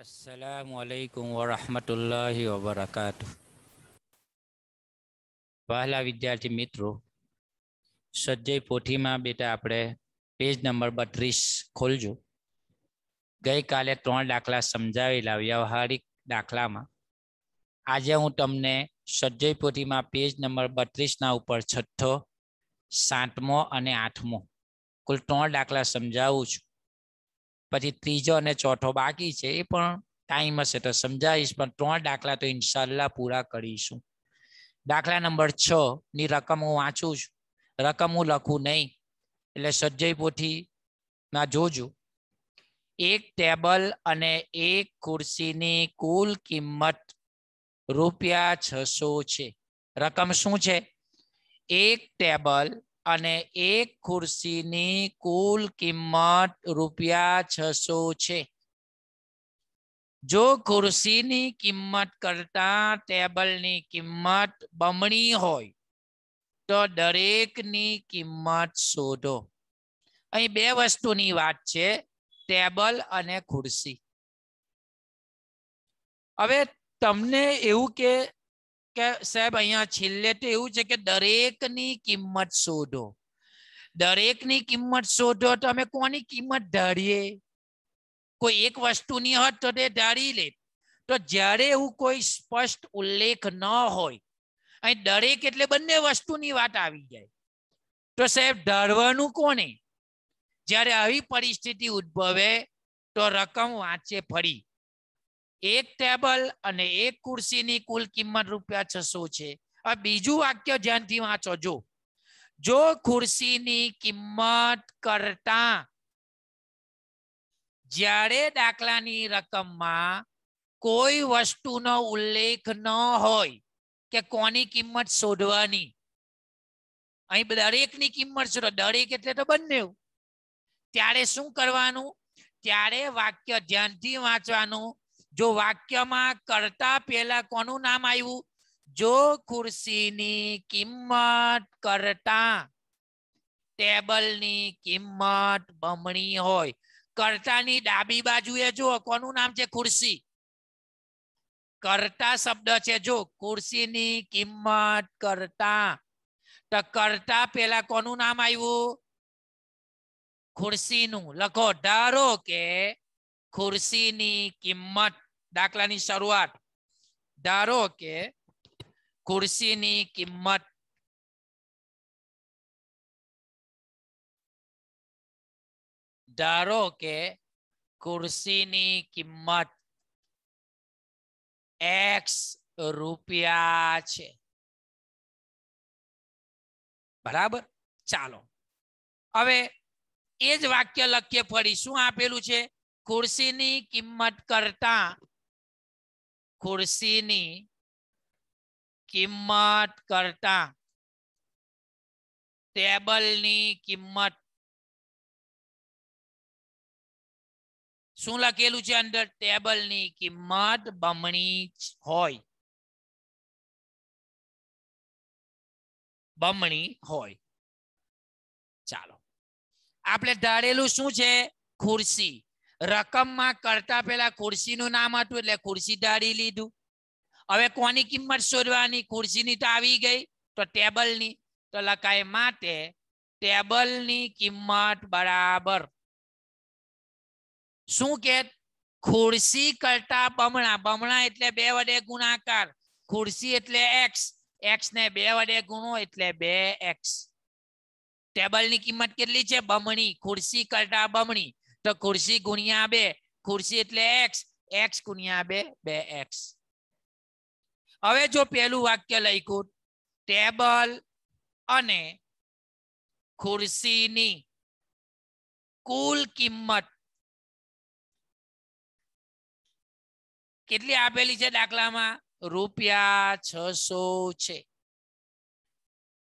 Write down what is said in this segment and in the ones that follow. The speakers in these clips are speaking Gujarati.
السلام عليكم ورحمة الله وبركاته વહાલા વિદ્યાર્થી મિત્રો સજ્જય પોથીમાં બેટા આપણે પેજ નંબર બત્રીસ ખોલજો ગઈકાલે ત્રણ દાખલા સમજાવેલા વ્યવહારિક દાખલામાં આજે હું તમને સજ્જય પોથીમાં પેજ નંબર બત્રીસના ઉપર છઠ્ઠો સાતમો અને આઠમો કુલ ત્રણ દાખલા સમજાવું છું પછી ત્રીજો અને ચોથો બાકી છે એ પણ ટાઈમ હશે તો સમજાવીશ પણ ત્રણ દાખલા તો ઇન્શાલ્લાહ પૂરા કરીશું દાખલા નંબર છ ની રકમ હું વાંચું છું રકમ હું લખું નહીં એટલે સજ્જય પોથી ના જોજો એક ટેબલ અને એક ખુરશીની કુલ કિંમત રૂપિયા છસો છે રકમ શું છે એક ટેબલ અને એક ખુરશીની કુલ કિંમત રૂપિયા છસો છે જો ખુરશીની કિંમત કરતા ટેબલની કિંમત બમણી હોય તો દરેકની કિંમત શોધો અહીં બે વસ્તુની વાત છે ટેબલ અને ખુરશી હવે તમને એવું કે કે સાહેબ અહીંયા છેલ્લે તો એવું છે કે દરેકની કિંમત શોધો દરેકની કિંમત શોધો તો અમે કોની કિંમત ધારીએ કોઈ એક વસ્તુની હોત તો તે ધારી લે તો જ્યારે એવું કોઈ સ્પષ્ટ ઉલ્લેખ ન હોય અહીં દરેક એટલે બંને વસ્તુની વાત આવી જાય તો સાહેબ ધારવાનું કોને જ્યારે આવી પરિસ્થિતિ ઉદ્ભવે તો રકમ વાંચે ફરી એક ટેબલ અને એક ખુરશીની કુલ કિંમત રૂપિયા છસો છે આ બીજું વાક્ય ધ્યાનથી વાંચો જો જો ખુરશીની કિંમત કરતા જ્યારે દાખલાની રકમમાં કોઈ વસ્તુનો ઉલ્લેખ ન હોય કે કોની કિંમત શોધવાની અહીં દરેકની કિંમત શોધો દરેક એટલે તો બંને ત્યારે શું કરવાનું ત્યારે વાક્ય ધ્યાનથી વાંચવાનું જો વાક્યમાં કરતા પહેલા કોનું નામ આવ્યું જો ખુરશીની કિંમત કરતા ટેબલની કિંમત બમણી હોય કરતાની ડાબી બાજુએ જો કોનું નામ છે ખુરશી કરતા શબ્દ છે જો ખુરશીની કિંમત કરતા તો કરતા પહેલા કોનું નામ આવ્યું ખુરશીનું લખો ધારો કે ખુરશીની કિંમત દાખલાની શરૂઆત ધારો કે ખુરશીની કિંમત ધારો કે ખુરશીની કિંમત એક્સ રૂપિયા છે બરાબર ચાલો હવે એ જ વાક્ય લખીએ ફરી શું આપેલું છે ખુરશીની કિંમત કરતા खुर्शी किमत करता टेबल किमत शू लखेलू अंदर टेबल किमत बमणी हो बमनी हो चालो आप धारेलू शू खुर्शी રકમમાં કરતા પહેલા ખુરશીનું નામ હતું એટલે ખુરશી ધારી લીધું હવે કોની કિંમત શોધવાની ખુરશીની તો આવી ગઈ તો ટેબલની તો લખાય માટે ટેબલની કિંમત બરાબર શું કે ખુરશી કરતા બમણા બમણા એટલે બે વડે ગુણાકાર ખુરશી એટલે એક્સ એક્સ ને બે વડે ગુણો એટલે બે એક્સ ટેબલની કિંમત કેટલી છે બમણી ખુરશી કરતા બમણી તો ખુરશી ગુણ્યા બે ખુરશી એટલે એક્સ એક્સ ગુણ્યા બે બે એક્સ હવે જો પહેલું વાક્ય લખ્યું ટેબલ અને ખુરશીની કુલ કિંમત કેટલી આપેલી છે દાખલામાં રૂપિયા છસો છે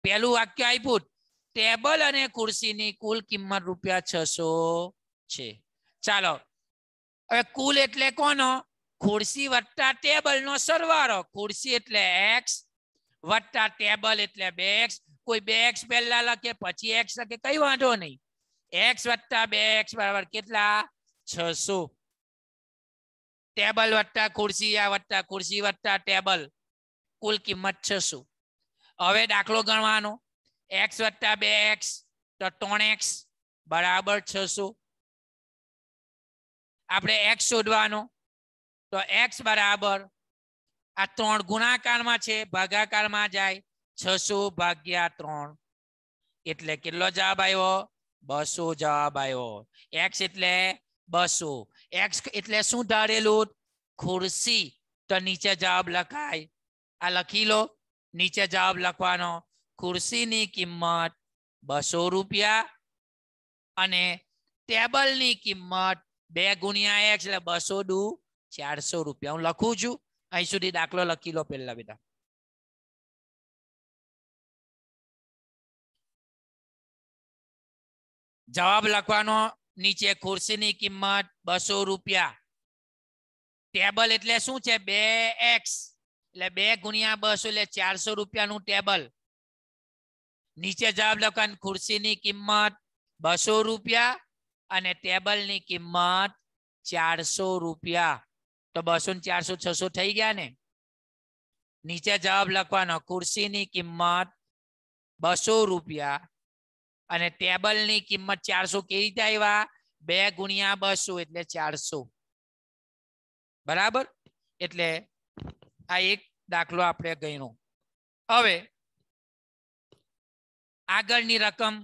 પહેલું વાક્ય આપ્યું ટેબલ અને ખુરશીની કુલ કિંમત રૂપિયા છસો છે ચાલો હવે કુલ એટલે કોનો ખુરશી વત્તા ટેબલ નો સરવાળો ખુરશી એટલે એક્સ વત્તા ટેબલ એટલે બે એક્સ કોઈ બે એક્સ પહેલા લખે પછી એક્સ લખે કઈ વાંધો નહીં એક્સ વત્તા બે એક્સ બરાબર કેટલા છસો ટેબલ વત્તા ખુરશી આ વત્તા ખુરશી વત્તા ટેબલ કુલ કિંમત છસો હવે દાખલો ગણવાનો એક્સ વત્તા બે એક્સ તો ત્રણ એક્સ બરાબર છસો આપણે એક્સ શોધવાનો તો એક્સ બરાબર આ ત્રણ ગુણાકારમાં છે ભાગાકારમાં જાય છસો ભાગ્યા ત્રણ એટલે કેટલો જવાબ આવ્યો બસો જવાબ આવ્યો એક્સ એટલે બસો એક્સ એટલે શું ધારેલું ખુરશી તો નીચે જવાબ લખાય આ લખી લો નીચે જવાબ લખવાનો ખુરશીની કિંમત બસો રૂપિયા અને ટેબલની કિંમત બે ગુણ્યા એક્સ એટલે બસો ડુ ચારસો રૂપિયા હું લખું છું અહીં સુધી દાખલો લખી લો પેલા બેટા જવાબ લખવાનો નીચે ખુરશીની કિંમત બસો રૂપિયા ટેબલ એટલે શું છે બે એક્સ એટલે બે ગુણ્યા બસો એટલે ચારસો રૂપિયાનું ટેબલ નીચે જવાબ લખવાનું ખુરશીની કિંમત બસો રૂપિયા અને ટેબલની કિંમત ચારસો રૂપિયા તો બસો ને ચારસો છસો થઈ ગયા ને નીચે જવાબ લખવાનો ખુરશીની કિંમત બસો રૂપિયા અને ટેબલની કિંમત ચારસો કેવી રીતે આવ્યા બે ગુણ્યા બસો એટલે ચારસો બરાબર એટલે આ એક દાખલો આપણે ગણ્યો હવે આગળની રકમ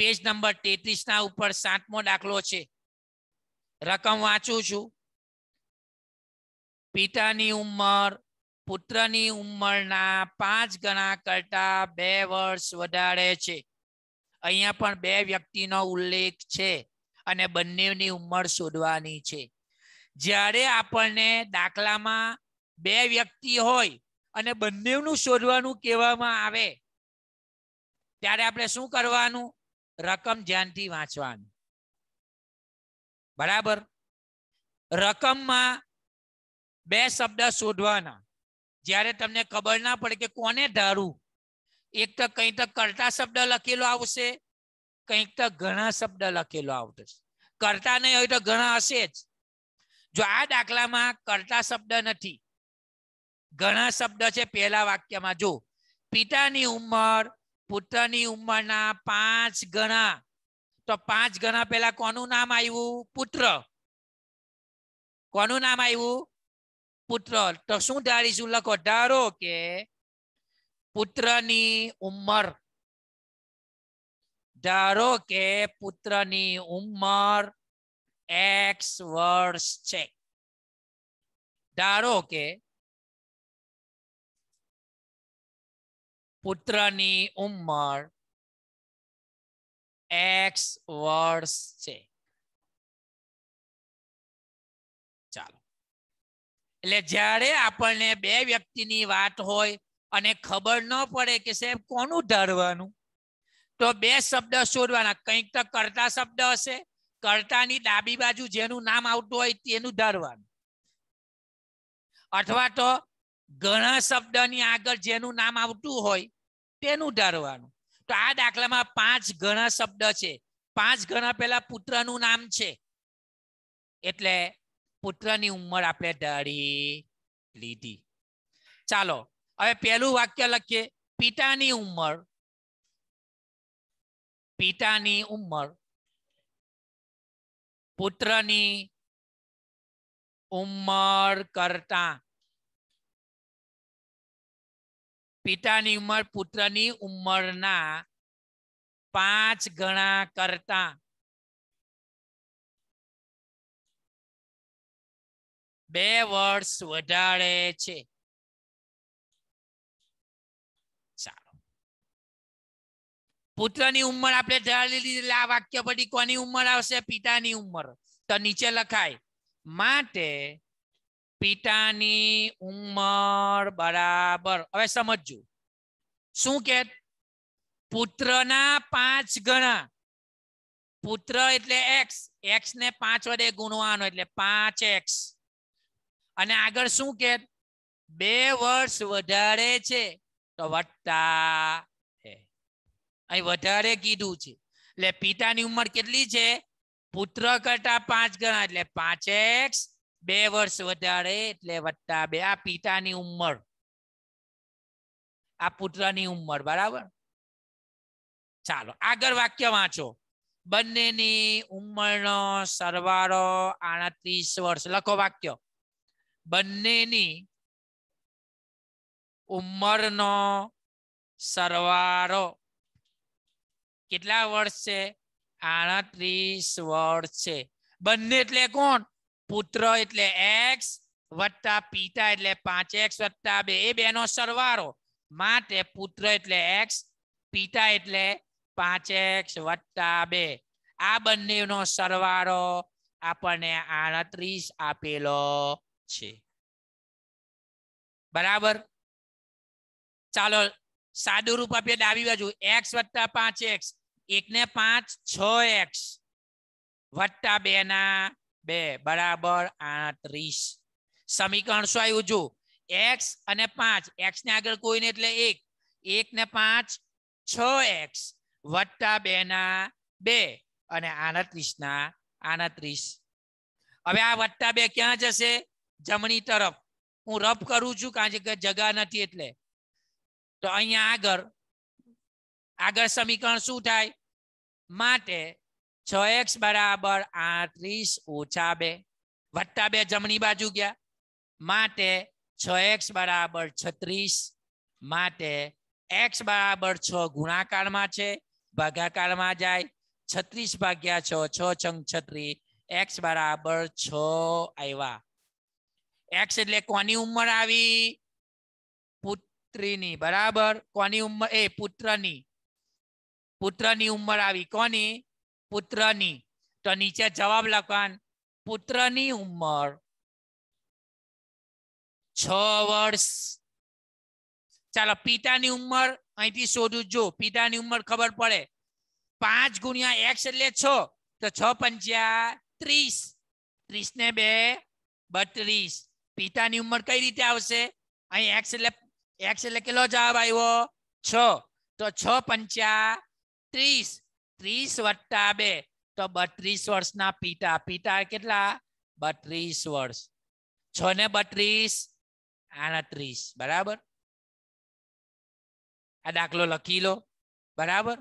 પેજ નંબર તેત્રીસ ના ઉપર સાતમો દાખલો છે રકમ વાંચું છું પિતાની ઉંમર પુત્રની ઉંમરના પાંચ ગણા કરતા બે વર્ષ વધારે છે અહીંયા પણ બે વ્યક્તિનો ઉલ્લેખ છે અને બંનેની ઉંમર શોધવાની છે જ્યારે આપણને દાખલામાં બે વ્યક્તિ હોય અને બંનેનું શોધવાનું કહેવામાં આવે ત્યારે આપણે શું કરવાનું રકમ ધ્યાનથી વાંચવાની બરાબર રકમમાં બે શબ્દ શોધવાના જ્યારે તમને ખબર ના પડે કે કોને ધારું એક તો કંઈક તો કરતા શબ્દ લખેલો આવશે કંઈક તો ઘણા શબ્દ લખેલો આવશે કરતા નહીં હોય તો ઘણા હશે જ જો આ દાખલામાં કરતા શબ્દ નથી ઘણા શબ્દ છે પહેલા વાક્યમાં જો પિતાની ઉંમર પુત્રની ઉંમરના પાંચ ગણા તો પાંચ ગણા પહેલા કોનું નામ આવ્યું પુત્ર કોનું નામ આવ્યું પુત્ર તો શું ધારીશું લખો ધારો કે પુત્રની ઉંમર ધારો કે પુત્રની ઉંમર એક્સ વર્ષ છે ધારો કે પુત્રની ઉંમર એક્સ વર્ષ છે ચાલો એટલે જ્યારે આપણને બે વ્યક્તિની વાત હોય અને ખબર ન પડે કે સાહેબ કોનું ધરવાનું તો બે શબ્દ શોધવાના કંઈક તો કરતા શબ્દ હશે કરતાની ડાબી બાજુ જેનું નામ આવતું હોય તેનું ધરવાનું અથવા તો ઘણા શબ્દની આગળ જેનું નામ આવતું હોય તેનું ધારવાનું તો આ દાખલામાં પાંચ ગણા શબ્દ છે પાંચ ઘણા પહેલા પુત્રનું નામ છે એટલે પુત્રની ઉંમર આપણે ધારી લીધી ચાલો હવે પહેલું વાક્ય લખીએ પિતાની ઉંમર પિતાની ઉંમર પુત્રની ઉંમર કરતા પિતાની ઉંમર પુત્રની ઉંમરના પાંચ ગણા કરતા બે વર્ષ વધારે છે ચાલો પુત્રની ઉંમર આપણે ધારી લીધી આ વાક્ય પછી કોની ઉંમર આવશે પિતાની ઉંમર તો નીચે લખાય માટે પિતાની ઉંમર બરાબર હવે સમજજો શું કે પુત્રના પાંચ ગણા પુત્ર એટલે એક્સ એક્સ ને પાંચ વડે ગુણવાનો એટલે પાંચ એક્સ અને આગળ શું કે બે વર્ષ વધારે છે તો વત્તા અહીં વધારે કીધું છે એટલે પિતાની ઉંમર કેટલી છે પુત્ર કરતા પાંચ ગણા એટલે પાંચ એક્સ બે વર્ષ વધારે એટલે વત્તા બે આ પિતાની ઉંમર આ પુત્રની ઉંમર બરાબર ચાલો આગળ વાક્ય વાંચો બંનેની ઉંમરનો સરવાળો આડત્રીસ વર્ષ લખો વાક્ય બંનેની ઉંમરનો સરવાળો કેટલા વર્ષ છે આડત્રીસ વર્ષ છે બંને એટલે કોણ પુત્ર એટલે એક્સ વત્તા પિતા એટલે પાંચ એક્સ વત્તા બે એ બે નો સરવાળો માટે પુત્ર એટલે એક્સ પિતા એટલે પાંચ એક્સ વત્તા બે આ બંને નો સરવાળો આપણને આડત્રીસ આપેલો છે બરાબર ચાલો સાદું રૂપ આપીએ ડાબી બાજુ એક્સ વત્તા પાંચ એક્સ એકને પાંચ છ એક્સ વત્તા બે ના બે બરાબર આત્રીસ સમીકરણ શું આવ્યું જો એક્સ અને પાંચ એક્સ ને આગળ કોઈ ને એટલે એક એક ને પાંચ છ એક્સ વત્તા બે ના બે અને આડત્રીસ ના આડત્રીસ હવે આ વત્તા બે ક્યાં જશે જમણી તરફ હું રફ કરું છું કારણ કે જગા નથી એટલે તો અહીંયા આગળ આગળ સમીકરણ શું થાય માટે છ એક્સ બરાબર આત્રીસ ઓછા બે વત્તા બે જમણી બાજુ ગયા માટે છ એક્સ બરાબર છત્રીસ માટે એક્સ બરાબર છ ગુણાકારમાં છે ભાગાકારમાં જાય છત્રીસ ભાગ્યા છ છ છંગ છત્રી એક્સ બરાબર છ આવ્યા એક્સ એટલે કોની ઉંમર આવી પુત્રીની બરાબર કોની ઉંમર એ પુત્રની પુત્રની ઉંમર આવી કોની પુત્રની તો નીચે જવાબ લખવાન પુત્રની ઉંમર છ વર્ષ ચાલો પિતાની ઉંમર અહીંથી શોધું જો પિતાની ઉંમર ખબર પડે પાંચ ગુણ્યા એક્સ એટલે છ તો છ પંચ્યા ત્રીસ ત્રીસ ને બે બત્રીસ પિતાની ઉંમર કઈ રીતે આવશે અહીં એક્સ એટલે એક્સ એટલે કેટલો જવાબ આવ્યો છ તો છ પંચ્યા ત્રીસ ત્રીસ વત્તા બે તો બત્રીસ વર્ષના પિતા પિતા કેટલા બત્રીસ વર્ષ છ ને બત્રીસ ત્રીસ બરાબર આ દાખલો લખી લો બરાબર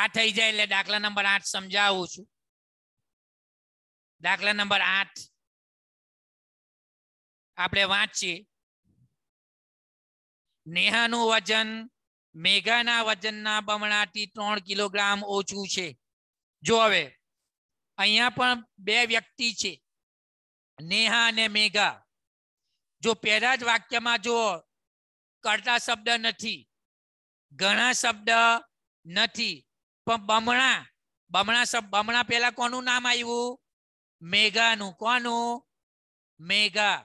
આ થઈ જાય એટલે દાખલા નંબર આઠ સમજાવું છું દાખલા નંબર આઠ આપણે વાંચીએ નેહાનું વજન મેઘાના વજનના બમણાથી ત્રણ કિલોગ્રામ ઓછું છે જો હવે અહીંયા પણ બે વ્યક્તિ છે નેહા અને મેઘા જો પહેલા જ વાક્યમાં જો કરતા શબ્દ નથી ઘણા શબ્દ નથી પણ બમણા બમણા શબ્દ બમણા પહેલા કોનું નામ આવ્યું મેઘાનું કોનું મેઘા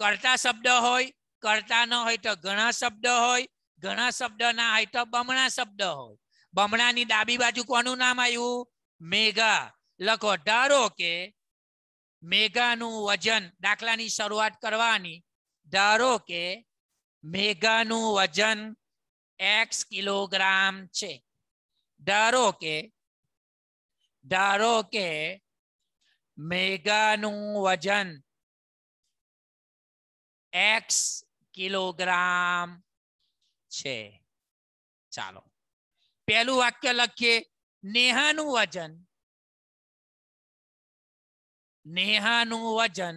કરતા શબ્દ હોય કરતા ન હોય તો ઘણા શબ્દ હોય ઘણા શબ્દ ના હોય તો બમણા શબ્દ હોય બમણાની ડાબી બાજુ કોનું નામ આવ્યું મેઘા લખો ધારો કે મેઘાનું વજન દાખલાની શરૂઆત કરવાની ધારો કે મેઘાનું વજન એક્સ કિલોગ્રામ છે ધારો કે ધારો કે મેઘાનું વજન એક્સ કિલોગ્રામ છે ચાલો પહેલું વાક્ય લખીએ નેહાનું વજન નેહાનું વજન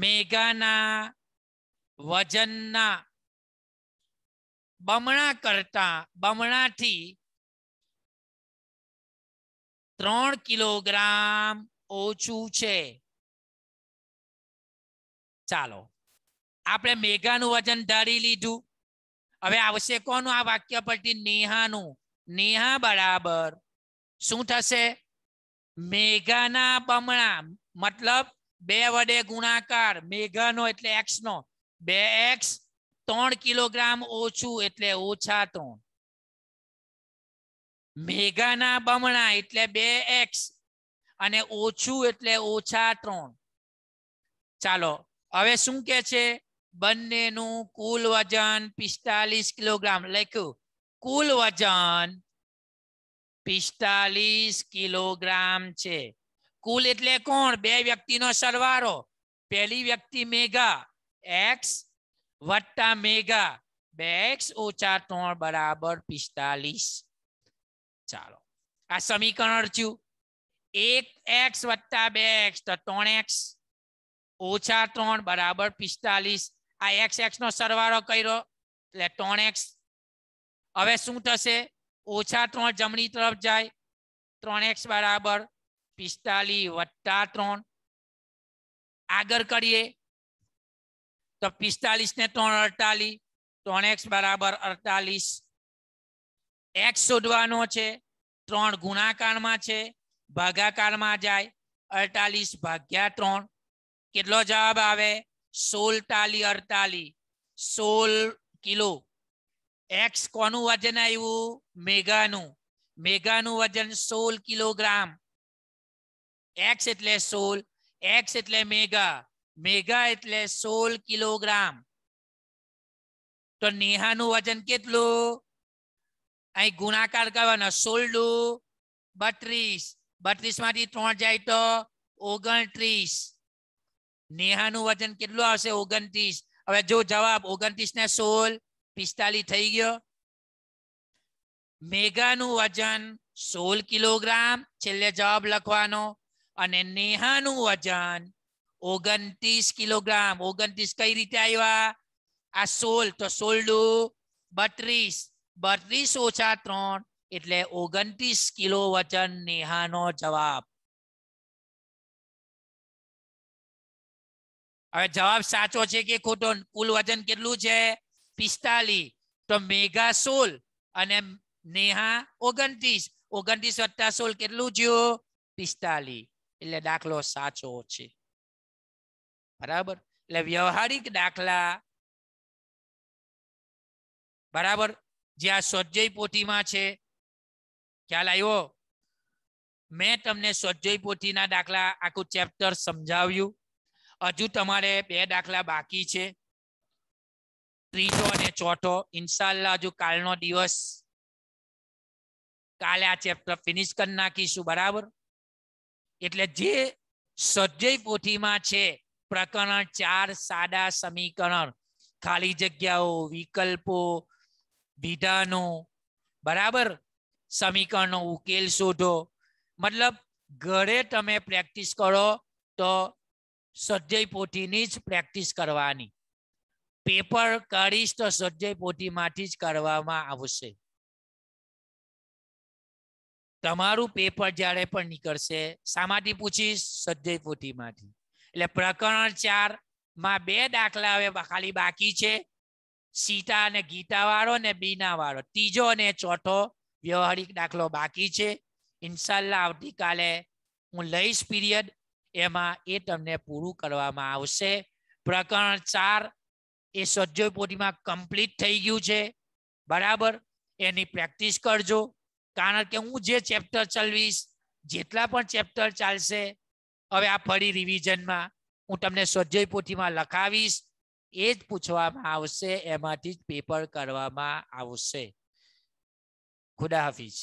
મેઘાના વજનના બમણા કરતા બમણાથી ત્રણ કિલોગ્રામ ઓછું છે ચાલો આપણે મેઘાનું વજન ધારી લીધું હવે આવશે કોનું આ વાક્ય પરથી નેહાનું નેહા બરાબર શું થશે મેઘાના બમણા મતલબ બે વડે ગુણાકાર મેઘાનો એટલે એક્સ નો બે એક્સ ત્રણ કિલોગ્રામ ઓછું એટલે ઓછા ત્રણ મેઘાના બમણા એટલે બે એક્સ અને ઓછું એટલે ઓછા ત્રણ ચાલો હવે શું કે છે બંનેનું કુલ વજન પિસ્તાલીસ કિલોગ્રામ લખ્યું કુલ વજન પિસ્તાલીસ કિલોગ્રામ છે કુલ એટલે કોણ બે વ્યક્તિનો સરવારો પહેલી વ્યક્તિ મેગા એક્સ વત્તા મેગા બે એક્સ ઓછા ત્રણ બરાબર પિસ્તાલીસ ચાલો આ સમીકરણ થયું એક એક્સ વત્તા બે એક્સ તો ત્રણ એક્સ ઓછા ત્રણ બરાબર પિસ્તાલીસ આ એક્સ એક્સ નો સરવાળો કર્યો એટલે ત્રણ એક્સ હવે શું થશે ઓછા ત્રણ જમણી તરફ જાય ત્રણ એક્સ બરાબર પિસ્તાલીસ વત્તા ત્રણ આગળ કરીએ તો પિસ્તાલીસ ને ત્રણ અડતાલીસ ત્રણ એક્સ બરાબર અડતાલીસ એક્સ શોધવાનો છે ત્રણ ગુણાકારમાં છે ભાગાકારમાં જાય અડતાલીસ ભાગ્યા ત્રણ કેટલો જવાબ આવે સોલતાલી અડતાલી સોળ કિલો એક્સ કોનું વજન આવ્યું મેઘાનું મેઘાનું વજન સોળ કિલોગ્રામ એક્સ એટલે સોળ એક્સ એટલે મેગા મેગા એટલે સોળ કિલોગ્રામ તો નેહાનું વજન કેટલું અહીં ગુણાકાર કરવાનો સોળડું બત્રીસ બત્રીસ માંથી ત્રણ જાય તો ઓગણત્રીસ નેહાનું વજન કેટલું આવશે ઓગણત્રીસ હવે જો જવાબ ઓગણત્રીસ ને સોળ પિસ્તાલીસ થઈ ગયો મેઘાનું વજન સોળ કિલોગ્રામ છેલ્લે જવાબ લખવાનો અને નેહાનું વજન ઓગણત્રીસ કિલોગ્રામ ઓગણત્રીસ કઈ રીતે આવ્યા આ સોળ તો સોળ ડુ બત્રીસ બત્રીસ ઓછા ત્રણ એટલે ઓગણત્રીસ કિલો વજન નેહાનો જવાબ હવે જવાબ સાચો છે કે ખોટો કુલ વજન કેટલું છે પિસ્તાલીસ તો મેઘા સોળ અને નેહા ઓગણત્રીસ ઓગણત્રીસ વત્તા સોળ કેટલું થયું પિસ્તાલીસ એટલે દાખલો સાચો છે બરાબર એટલે વ્યવહારિક દાખલા બરાબર જે આ સ્વજય પોથીમાં છે ખ્યાલ આવ્યો મેં તમને સ્વજય પોથીના દાખલા આખું ચેપ્ટર સમજાવ્યું હજુ તમારે બે દાખલા બાકી છે ત્રીજો અને ચોથો ઇન્શાલ્લા હજુ કાલનો દિવસ કાલે આ ચેપ્ટર ફિનિશ કરી નાખીશું બરાબર એટલે જે સજ્જય પોથીમાં છે પ્રકરણ ચાર સાદા સમીકરણ ખાલી જગ્યાઓ વિકલ્પો વિધાનો બરાબર સમીકરણનો ઉકેલ શોધો મતલબ ઘરે તમે પ્રેક્ટિસ કરો તો સ્વાધ્યાય પોથીની જ પ્રેક્ટિસ કરવાની પેપર કરીશ તો સ્વાધ્યાય પોથીમાંથી જ કરવામાં આવશે તમારું પેપર જ્યારે પણ નીકળશે શામાંથી પૂછીશ સ્વાધ્યાય પોથીમાંથી એટલે પ્રકરણ ચાર માં બે દાખલા હવે ખાલી બાકી છે સીતા અને ગીતા વાળો ને બીના વાળો ત્રીજો અને ચોથો વ્યવહારિક દાખલો બાકી છે ઇન્શાલ્લાહ આવતીકાલે હું લઈશ પીરિયડ એમાં એ તમને પૂરું કરવામાં આવશે પ્રકરણ ચાર એ સજ્જય પોથીમાં કમ્પ્લીટ થઈ ગયું છે બરાબર એની પ્રેક્ટિસ કરજો કારણ કે હું જે ચેપ્ટર ચલવીશ જેટલા પણ ચેપ્ટર ચાલશે હવે આ ફરી રિવિઝનમાં હું તમને સજ્જય પોથીમાં લખાવીશ એ જ પૂછવામાં આવશે એમાંથી જ પેપર કરવામાં આવશે ખુદા હાફિઝ